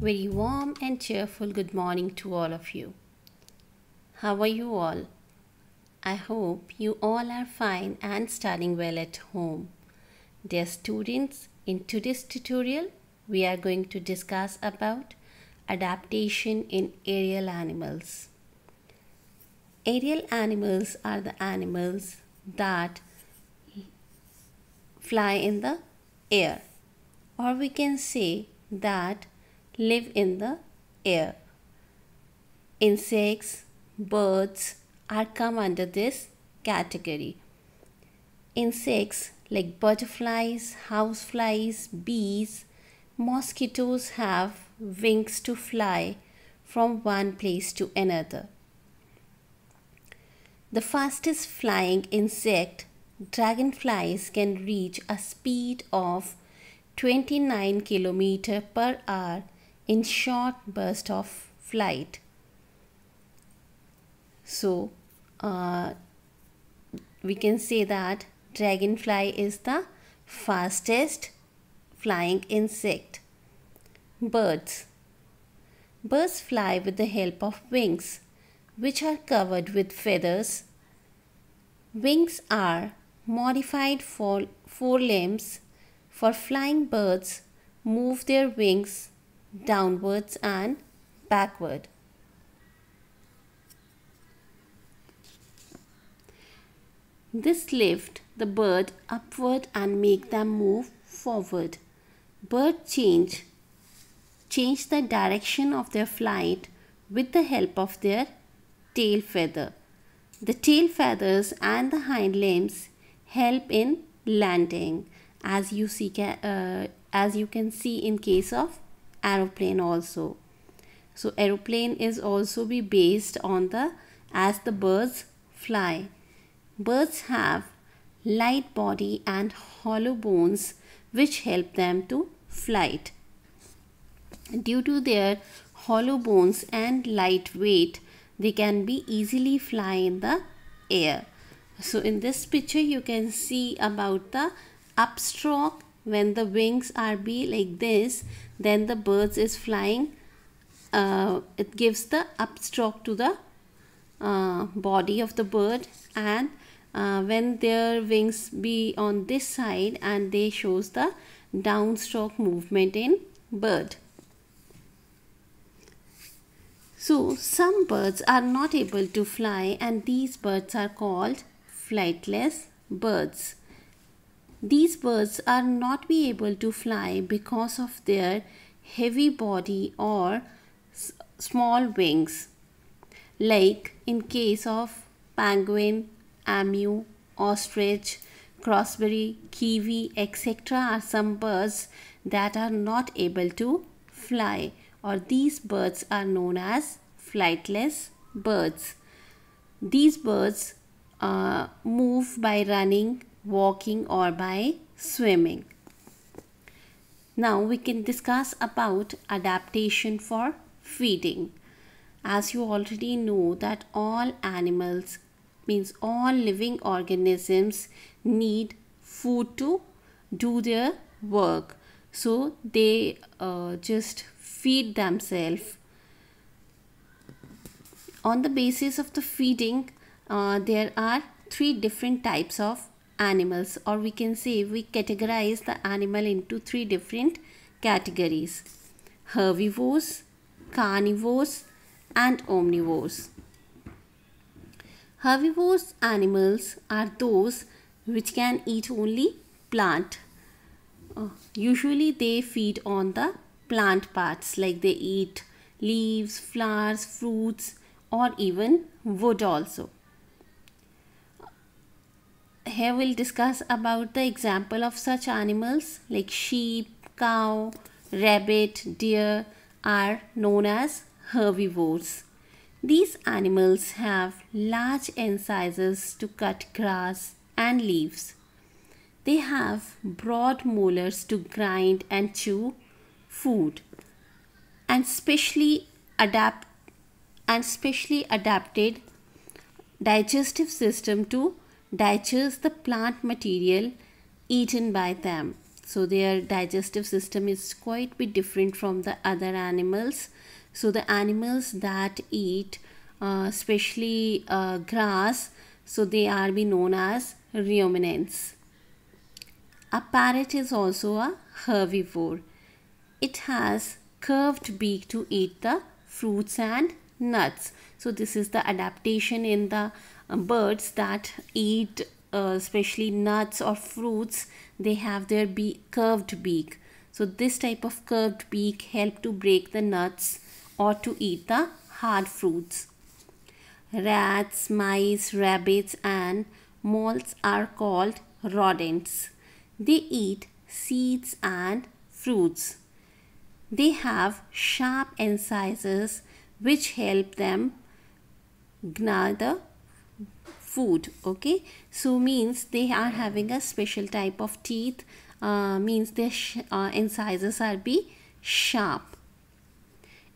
Very warm and cheerful good morning to all of you. How are you all? I hope you all are fine and studying well at home. Dear students, in today's tutorial, we are going to discuss about adaptation in aerial animals. Aerial animals are the animals that fly in the air or we can say that live in the air. Insects, birds are come under this category. Insects like butterflies, houseflies, bees, mosquitoes have wings to fly from one place to another. The fastest flying insect, dragonflies can reach a speed of 29 km per hour in short burst of flight. So uh, we can say that dragonfly is the fastest flying insect. Birds. Birds fly with the help of wings which are covered with feathers. Wings are modified for forelimbs for flying birds move their wings downwards and backward. This lift the bird upward and make them move forward. Bird change change the direction of their flight with the help of their tail feather. The tail feathers and the hind limbs help in landing as you see uh, as you can see in case of aeroplane also so aeroplane is also be based on the as the birds fly birds have light body and hollow bones which help them to flight due to their hollow bones and light weight they can be easily fly in the air so in this picture you can see about the upstroke when the wings are be like this then the birds is flying uh, it gives the upstroke to the uh, body of the bird and uh, when their wings be on this side and they shows the downstroke movement in bird so some birds are not able to fly and these birds are called flightless birds these birds are not be able to fly because of their heavy body or small wings like in case of penguin, amu, ostrich, crossberry, kiwi etc. are some birds that are not able to fly or these birds are known as flightless birds. These birds uh, move by running walking or by swimming. Now we can discuss about adaptation for feeding. As you already know that all animals means all living organisms need food to do their work. So they uh, just feed themselves. On the basis of the feeding, uh, there are three different types of animals or we can say we categorize the animal into three different categories herbivores, carnivores and omnivores. Herbivores animals are those which can eat only plant. Uh, usually they feed on the plant parts like they eat leaves, flowers, fruits or even wood also here we'll discuss about the example of such animals like sheep, cow, rabbit, deer are known as herbivores. These animals have large incisors to cut grass and leaves. They have broad molars to grind and chew food and specially adapt and specially adapted digestive system to digest the plant material eaten by them. So their digestive system is quite bit different from the other animals. So the animals that eat uh, especially uh, grass, so they are be known as ruminants. A parrot is also a herbivore. It has curved beak to eat the fruits and nuts. So this is the adaptation in the birds that eat uh, especially nuts or fruits they have their be curved beak so this type of curved beak help to break the nuts or to eat the hard fruits rats mice rabbits and moles are called rodents they eat seeds and fruits they have sharp incisors which help them gnaw the food okay so means they are having a special type of teeth uh, means their uh, incisors are be sharp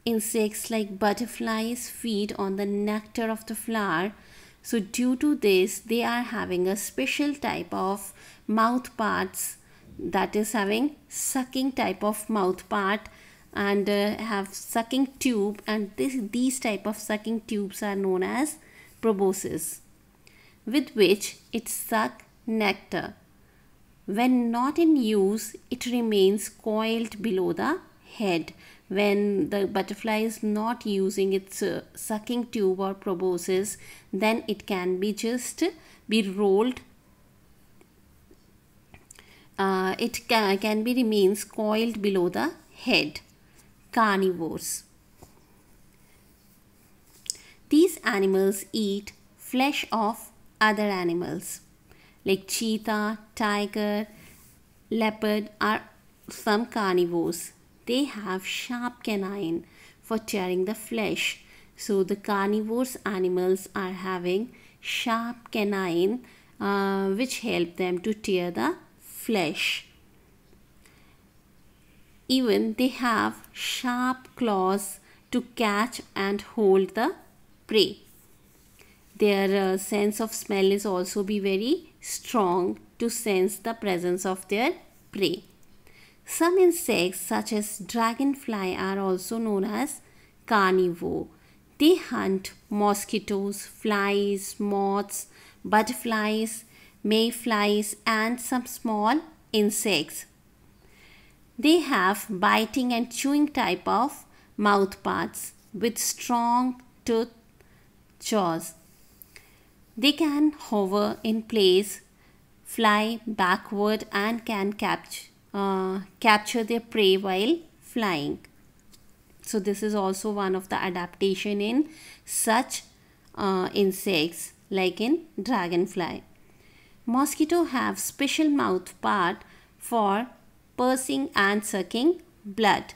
insects like butterflies feed on the nectar of the flower so due to this they are having a special type of mouth parts that is having sucking type of mouth part and uh, have sucking tube and this these type of sucking tubes are known as proboscis, with which it sucks nectar. When not in use, it remains coiled below the head. When the butterfly is not using its uh, sucking tube or proboscis, then it can be just be rolled. Uh, it ca can be remains coiled below the head. Carnivores. These animals eat flesh of other animals like cheetah, tiger, leopard are some carnivores. They have sharp canine for tearing the flesh. So the carnivores animals are having sharp canine uh, which help them to tear the flesh. Even they have sharp claws to catch and hold the Prey. Their uh, sense of smell is also be very strong to sense the presence of their prey. Some insects such as dragonfly are also known as carnivore. They hunt mosquitoes, flies, moths, butterflies, mayflies and some small insects. They have biting and chewing type of mouthparts with strong tooth jaws. They can hover in place, fly backward and can capt uh, capture their prey while flying. So this is also one of the adaptation in such uh, insects like in dragonfly. Mosquito have special mouth part for pursing and sucking blood.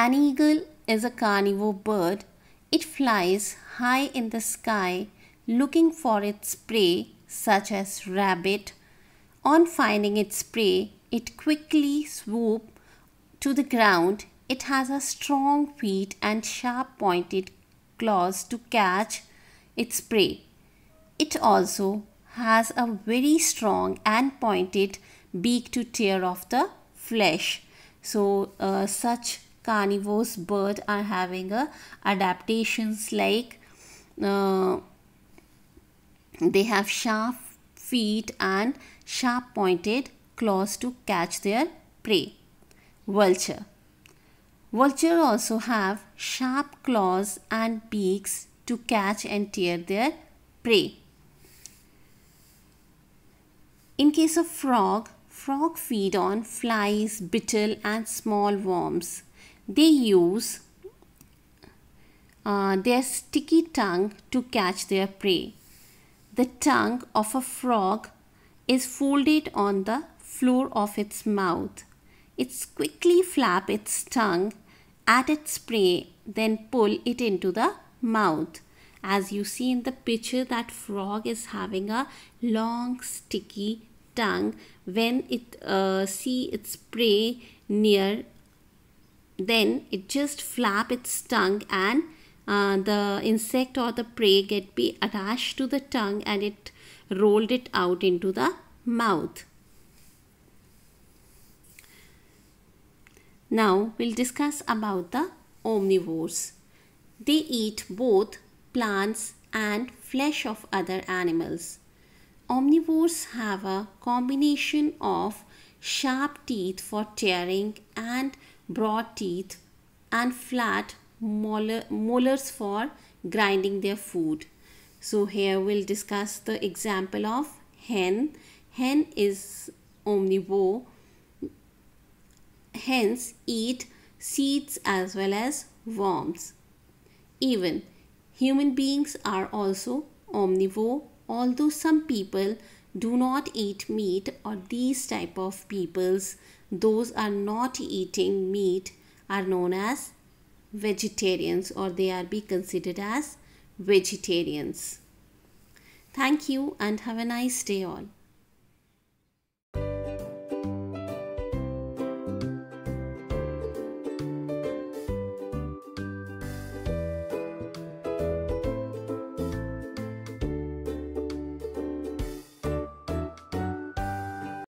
An eagle is a carnivore bird. It flies high in the sky looking for its prey such as rabbit. On finding its prey, it quickly swoop to the ground. It has a strong feet and sharp pointed claws to catch its prey. It also has a very strong and pointed beak to tear off the flesh. So, uh, such Carnivores bird are having a adaptations like uh, they have sharp feet and sharp pointed claws to catch their prey vulture vulture also have sharp claws and beaks to catch and tear their prey in case of frog frog feed on flies beetle and small worms they use uh, their sticky tongue to catch their prey. The tongue of a frog is folded on the floor of its mouth. It quickly flap its tongue at its prey, then pull it into the mouth. As you see in the picture, that frog is having a long sticky tongue when it uh, see its prey near then it just flap its tongue and uh, the insect or the prey get be attached to the tongue and it rolled it out into the mouth. Now we'll discuss about the omnivores. They eat both plants and flesh of other animals. Omnivores have a combination of sharp teeth for tearing and broad teeth, and flat molar, molars for grinding their food. So here we'll discuss the example of hen. Hen is omnivore. Hens eat seeds as well as worms. Even human beings are also omnivore although some people do not eat meat or these type of peoples those are not eating meat are known as vegetarians or they are be considered as vegetarians. Thank you and have a nice day all.